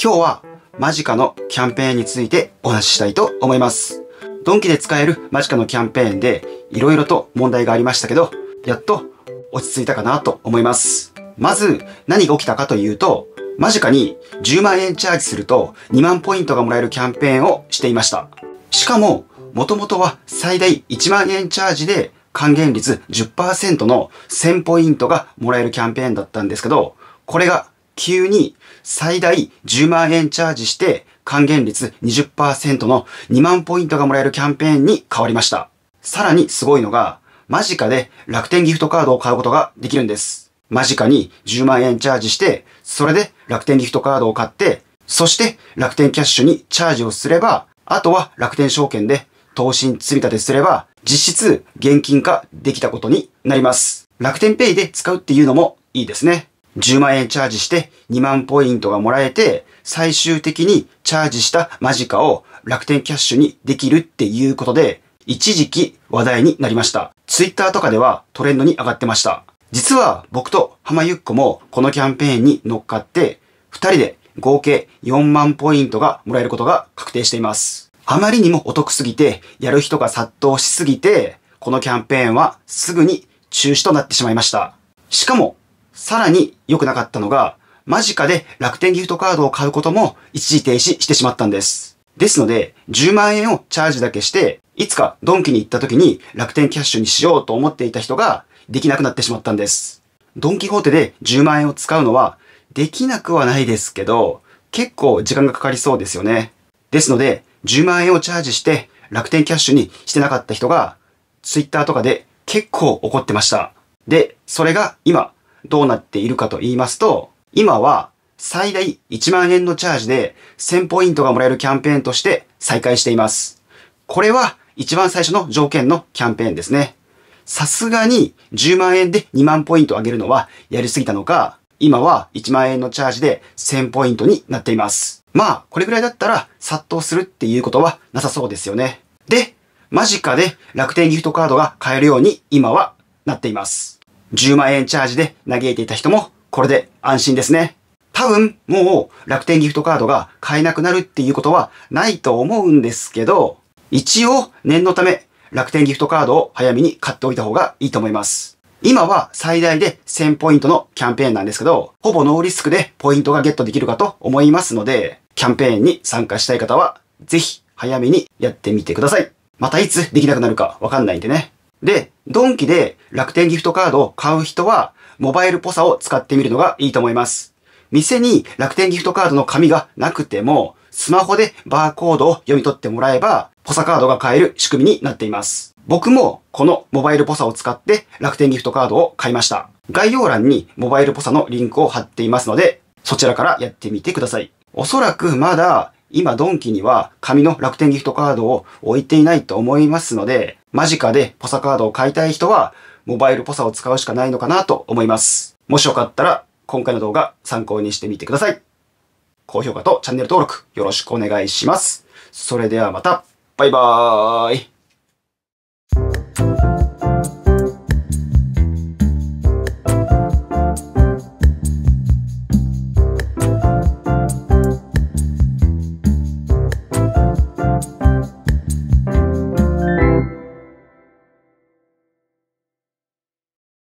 今日はマジカのキャンペーンについてお話ししたいと思います。ドンキで使えるマジカのキャンペーンで色々と問題がありましたけど、やっと落ち着いたかなと思います。まず何が起きたかというと、マジカに10万円チャージすると2万ポイントがもらえるキャンペーンをしていました。しかも、元々は最大1万円チャージで還元率10%の1000ポイントがもらえるキャンペーンだったんですけど、これが急に最大10万円チャージして還元率20%の2万ポイントがもらえるキャンペーンに変わりました。さらにすごいのが、間近で楽天ギフトカードを買うことができるんです。間近に10万円チャージして、それで楽天ギフトカードを買って、そして楽天キャッシュにチャージをすれば、あとは楽天証券で投資積み立てすれば、実質現金化できたことになります。楽天ペイで使うっていうのもいいですね。10万円チャージして2万ポイントがもらえて、最終的にチャージしたマジカを楽天キャッシュにできるっていうことで、一時期話題になりました。twitter とかではトレンドに上がってました。実は僕と浜ゆっこもこのキャンペーンに乗っかって、二人で合計4万ポイントがもらえることが確定しています。あまりにもお得すぎて、やる人が殺到しすぎて、このキャンペーンはすぐに中止となってしまいました。しかも、さらに良くなかったのが、間近で楽天ギフトカードを買うことも一時停止してしまったんです。ですので、10万円をチャージだけして、いつかドンキに行った時に楽天キャッシュにしようと思っていた人ができなくなってしまったんです。ドンキホーテで10万円を使うのはできなくはないですけど、結構時間がかかりそうですよね。ですので、10万円をチャージして楽天キャッシュにしてなかった人が、Twitter とかで結構怒ってました。で、それが今、どうなっているかと言いますと、今は最大1万円のチャージで1000ポイントがもらえるキャンペーンとして再開しています。これは一番最初の条件のキャンペーンですね。さすがに10万円で2万ポイント上げるのはやりすぎたのか、今は1万円のチャージで1000ポイントになっています。まあ、これぐらいだったら殺到するっていうことはなさそうですよね。で、間近で楽天ギフトカードが買えるように今はなっています。10万円チャージで嘆いていた人も、これで安心ですね。多分、もう楽天ギフトカードが買えなくなるっていうことはないと思うんですけど、一応念のため楽天ギフトカードを早めに買っておいた方がいいと思います。今は最大で1000ポイントのキャンペーンなんですけど、ほぼノーリスクでポイントがゲットできるかと思いますので、キャンペーンに参加したい方は、ぜひ早めにやってみてください。またいつできなくなるかわかんないんでね。で、ドンキで楽天ギフトカードを買う人は、モバイルポサを使ってみるのがいいと思います。店に楽天ギフトカードの紙がなくても、スマホでバーコードを読み取ってもらえば、ポサカードが買える仕組みになっています。僕もこのモバイルポサを使って楽天ギフトカードを買いました。概要欄にモバイルポサのリンクを貼っていますので、そちらからやってみてください。おそらくまだ今ドンキには紙の楽天ギフトカードを置いていないと思いますので、間近でポサカードを買いたい人は、モバイルポサを使うしかないのかなと思います。もしよかったら、今回の動画参考にしてみてください。高評価とチャンネル登録よろしくお願いします。それではまた、バイバーイ。